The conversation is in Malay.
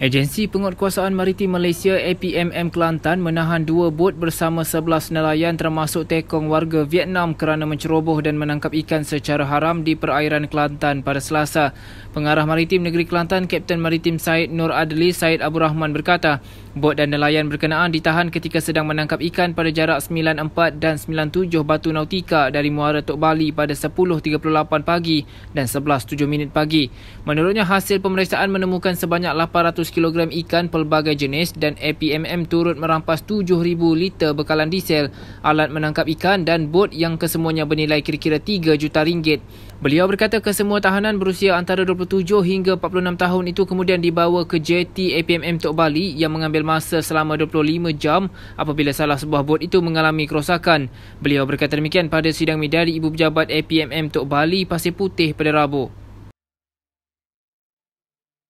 Agensi Penguatkuasaan Maritim Malaysia APMM Kelantan menahan dua bot bersama 11 nelayan termasuk tekong warga Vietnam kerana menceroboh dan menangkap ikan secara haram di perairan Kelantan pada Selasa. Pengarah Maritim Negeri Kelantan Kapten Maritim Said Nur Adli Said Abu Rahman berkata, bot dan nelayan berkenaan ditahan ketika sedang menangkap ikan pada jarak 94 dan 97 batu nautika dari Muara Tok Bali pada 10.38 pagi dan 11.07 minit pagi. Menurutnya hasil pemeriksaan menemukan sebanyak 800 kg ikan pelbagai jenis dan APMM turut merampas 7,000 liter bekalan diesel, alat menangkap ikan dan bot yang kesemuanya bernilai kira-kira 3 juta ringgit. Beliau berkata kesemua tahanan berusia antara 27 hingga 46 tahun itu kemudian dibawa ke JT APMM Tok Bali yang mengambil masa selama 25 jam apabila salah sebuah bot itu mengalami kerosakan. Beliau berkata demikian pada sidang media di Ibu Pejabat APMM Tok Bali Pasir Putih pada Rabu.